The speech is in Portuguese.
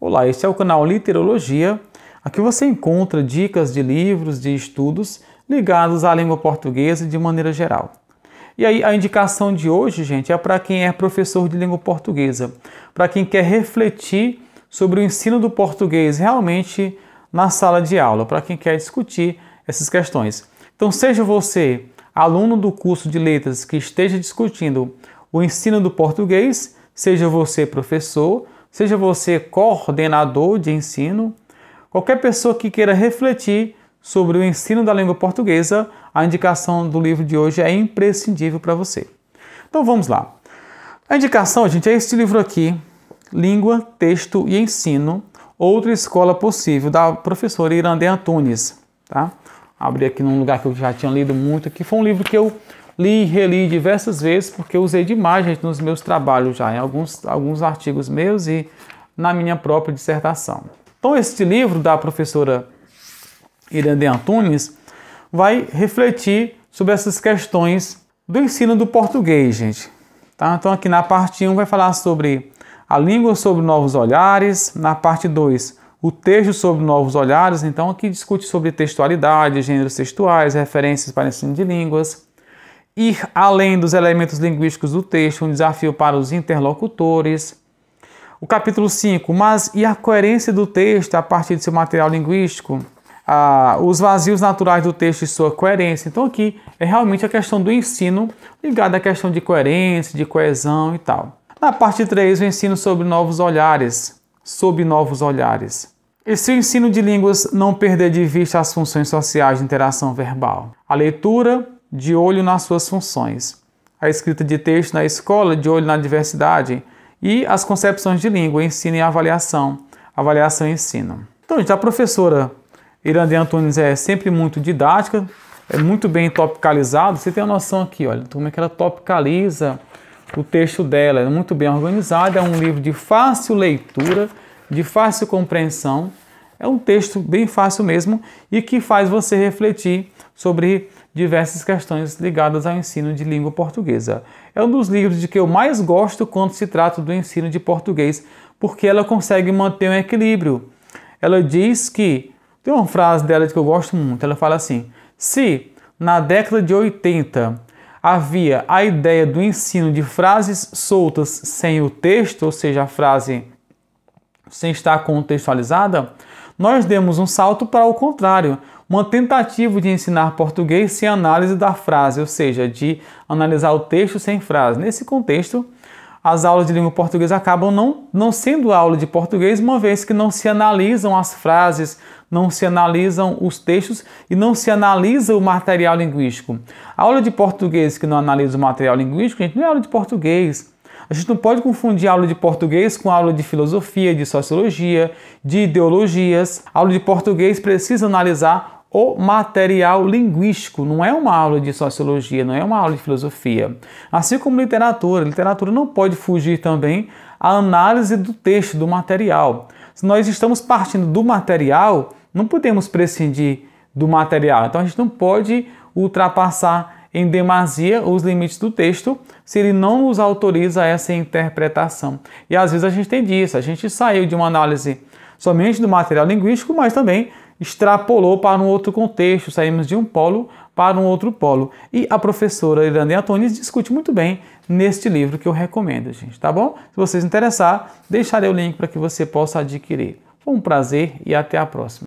Olá, esse é o canal Literologia. Aqui você encontra dicas de livros, de estudos ligados à língua portuguesa de maneira geral. E aí, a indicação de hoje, gente, é para quem é professor de língua portuguesa, para quem quer refletir sobre o ensino do português realmente na sala de aula, para quem quer discutir essas questões. Então, seja você aluno do curso de letras que esteja discutindo o ensino do português, seja você professor, seja você coordenador de ensino, qualquer pessoa que queira refletir sobre o ensino da língua portuguesa, a indicação do livro de hoje é imprescindível para você. Então vamos lá. A indicação, gente, é este livro aqui, Língua, Texto e Ensino, Outra Escola Possível, da professora Irandé Antunes, tá? Abri aqui num lugar que eu já tinha lido muito, que foi um livro que eu Li e reli diversas vezes porque usei de imagens nos meus trabalhos já, em alguns, alguns artigos meus e na minha própria dissertação. Então, este livro da professora Irene Antunes vai refletir sobre essas questões do ensino do português, gente. Tá? Então, aqui na parte 1 vai falar sobre a língua sobre novos olhares, na parte 2, o texto sobre novos olhares. Então, aqui discute sobre textualidade, gêneros textuais, referências para ensino de línguas ir além dos elementos linguísticos do texto, um desafio para os interlocutores. O capítulo 5, mas e a coerência do texto a partir de seu material linguístico? Ah, os vazios naturais do texto e sua coerência. Então, aqui é realmente a questão do ensino ligada à questão de coerência, de coesão e tal. Na parte 3, o ensino sobre novos olhares. Sobre novos olhares. E se o ensino de línguas não perder de vista as funções sociais de interação verbal? A leitura, de olho nas suas funções, a escrita de texto na escola, de olho na diversidade, e as concepções de língua, ensino e avaliação, avaliação e ensino. Então, gente, a professora Irandia Antunes é sempre muito didática, é muito bem topicalizado. Você tem a noção aqui, olha, como é que ela topicaliza o texto dela. É muito bem organizado, é um livro de fácil leitura, de fácil compreensão. É um texto bem fácil mesmo e que faz você refletir sobre diversas questões ligadas ao ensino de língua portuguesa. É um dos livros de que eu mais gosto quando se trata do ensino de português, porque ela consegue manter um equilíbrio. Ela diz que tem uma frase dela que eu gosto muito, ela fala assim: "Se na década de 80 havia a ideia do ensino de frases soltas sem o texto, ou seja, a frase sem estar contextualizada, nós demos um salto para o contrário, uma tentativa de ensinar português sem análise da frase, ou seja, de analisar o texto sem frase. Nesse contexto, as aulas de língua portuguesa acabam não, não sendo aula de português, uma vez que não se analisam as frases, não se analisam os textos e não se analisa o material linguístico. A aula de português que não analisa o material linguístico, gente, não é aula de português. A gente não pode confundir aula de português com aula de filosofia, de sociologia, de ideologias. A aula de português precisa analisar o material linguístico, não é uma aula de sociologia, não é uma aula de filosofia. Assim como literatura, literatura não pode fugir também à análise do texto, do material. Se nós estamos partindo do material, não podemos prescindir do material. Então a gente não pode ultrapassar em demasia os limites do texto se ele não nos autoriza essa interpretação. E às vezes a gente tem disso, a gente saiu de uma análise somente do material linguístico, mas também extrapolou para um outro contexto, saímos de um polo para um outro polo. E a professora Irandê Antunes discute muito bem neste livro que eu recomendo, gente, tá bom? Se vocês interessar, deixarei o link para que você possa adquirir. Foi um prazer e até a próxima.